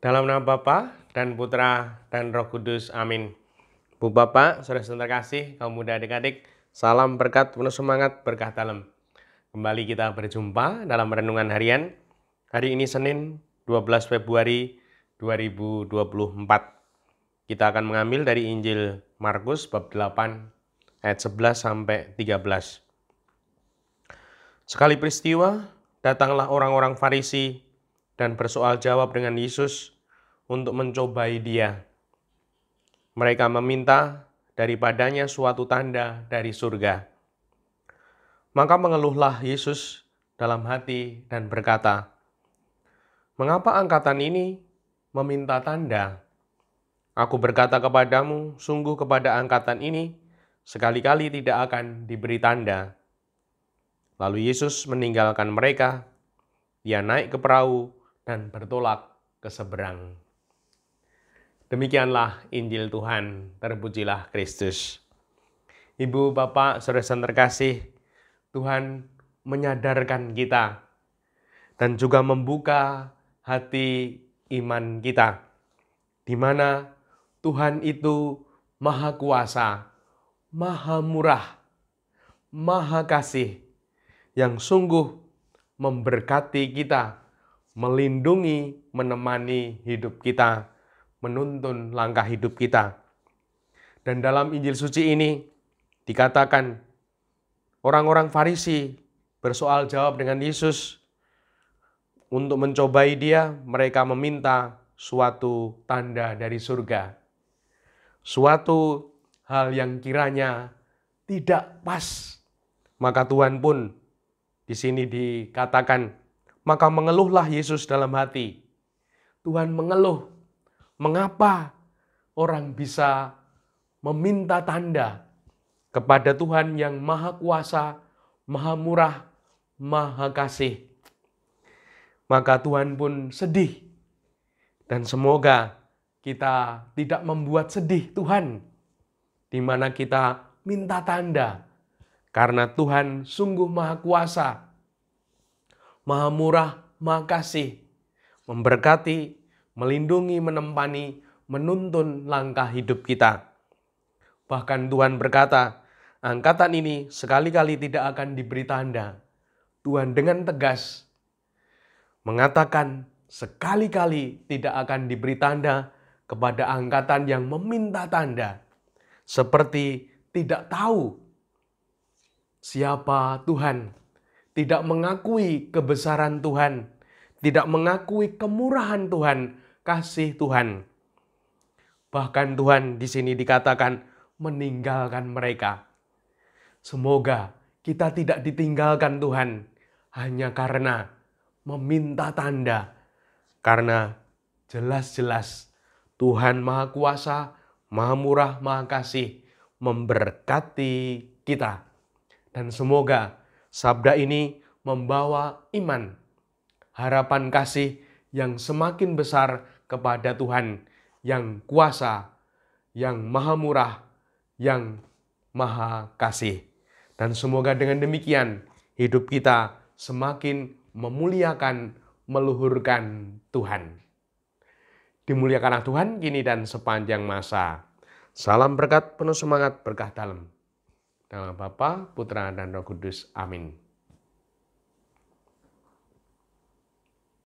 Dalam nama Bapa dan Putra dan Roh Kudus. Amin. Bu Bapak, saudara-saudara kasih, kaum muda adik-adik, salam berkat, penuh semangat, berkah dalam. Kembali kita berjumpa dalam Renungan Harian. Hari ini Senin 12 Februari 2024. Kita akan mengambil dari Injil Markus bab 8 ayat 11 sampai 13. Sekali peristiwa, datanglah orang-orang Farisi dan bersoal jawab dengan Yesus untuk mencobai dia. Mereka meminta daripadanya suatu tanda dari surga. Maka mengeluhlah Yesus dalam hati dan berkata, Mengapa angkatan ini meminta tanda? Aku berkata kepadamu, sungguh kepada angkatan ini, sekali-kali tidak akan diberi tanda. Lalu Yesus meninggalkan mereka. ia naik ke perahu dan bertolak ke seberang. Demikianlah Injil Tuhan, terpujilah Kristus. Ibu, Bapak, saudara terkasih, Tuhan menyadarkan kita dan juga membuka hati iman kita. Di mana Tuhan itu maha kuasa, maha murah, maha kasih yang sungguh memberkati kita melindungi, menemani hidup kita, menuntun langkah hidup kita. Dan dalam Injil suci ini dikatakan orang-orang Farisi bersoal jawab dengan Yesus untuk mencobai dia, mereka meminta suatu tanda dari surga. Suatu hal yang kiranya tidak pas. Maka Tuhan pun di sini dikatakan maka mengeluhlah Yesus dalam hati. Tuhan mengeluh, mengapa orang bisa meminta tanda kepada Tuhan yang Maha Kuasa, Maha Murah, Maha Kasih? Maka Tuhan pun sedih, dan semoga kita tidak membuat sedih Tuhan, di mana kita minta tanda, karena Tuhan sungguh Maha Kuasa maha murah, maha kasih, memberkati, melindungi, menempani, menuntun langkah hidup kita. Bahkan Tuhan berkata, angkatan ini sekali-kali tidak akan diberi tanda. Tuhan dengan tegas mengatakan sekali-kali tidak akan diberi tanda kepada angkatan yang meminta tanda, seperti tidak tahu siapa Tuhan tidak mengakui kebesaran Tuhan, tidak mengakui kemurahan Tuhan, kasih Tuhan. Bahkan Tuhan di sini dikatakan meninggalkan mereka. Semoga kita tidak ditinggalkan Tuhan hanya karena meminta tanda. Karena jelas-jelas Tuhan Maha Kuasa, Maha Murah, Maha Kasih memberkati kita. Dan semoga Sabda ini membawa iman, harapan kasih yang semakin besar kepada Tuhan yang kuasa, yang maha murah, yang maha kasih. Dan semoga dengan demikian hidup kita semakin memuliakan, meluhurkan Tuhan. Dimuliakanlah Tuhan kini dan sepanjang masa. Salam berkat penuh semangat berkah dalam. Dalam Bapa, Putra, dan Roh Kudus. Amin.